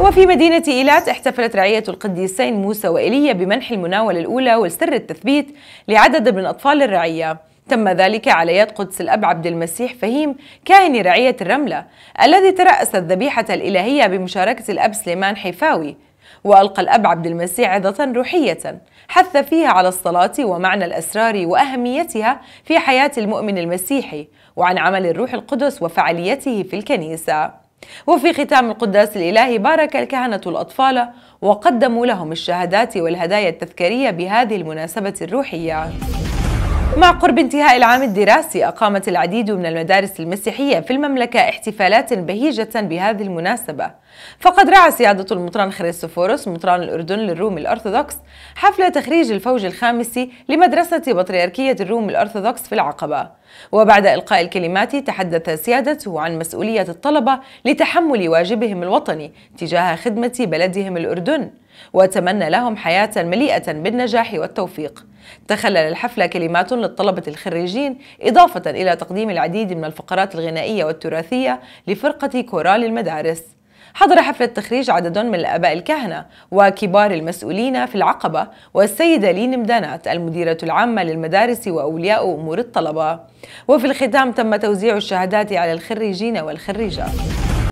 وفي مدينة إيلات احتفلت رعية القديسين موسى وإيليا بمنح المناولة الأولى والسر التثبيت لعدد من أطفال الرعية تم ذلك على يد قدس الأب عبد المسيح فهيم كاهن رعية الرملة الذي ترأس الذبيحة الإلهية بمشاركة الأب سليمان حيفاوي وألقى الأب عبد المسيح عظة روحية حث فيها على الصلاة ومعنى الأسرار وأهميتها في حياة المؤمن المسيحي وعن عمل الروح القدس وفعاليته في الكنيسة وفي ختام القداس الإلهي بارك الكهنة الأطفال وقدموا لهم الشهادات والهدايا التذكارية بهذه المناسبة الروحية مع قرب انتهاء العام الدراسي أقامت العديد من المدارس المسيحية في المملكة احتفالات بهيجة بهذه المناسبة فقد رعى سيادة المطران خريستوفوروس مطران الأردن للروم الأرثوذكس حفل تخريج الفوج الخامس لمدرسة بطريركية الروم الأرثوذكس في العقبة وبعد إلقاء الكلمات تحدث سيادته عن مسؤولية الطلبة لتحمل واجبهم الوطني تجاه خدمة بلدهم الأردن وتمنى لهم حياة مليئة بالنجاح والتوفيق تخلل الحفلة كلمات للطلبة الخريجين إضافة إلى تقديم العديد من الفقرات الغنائية والتراثية لفرقة كورال المدارس حضر حفل التخريج عدد من الآباء الكهنة وكبار المسؤولين في العقبة والسيدة لين مدانات المديرة العامة للمدارس وأولياء أمور الطلبة وفي الختام تم توزيع الشهادات على الخريجين والخريجات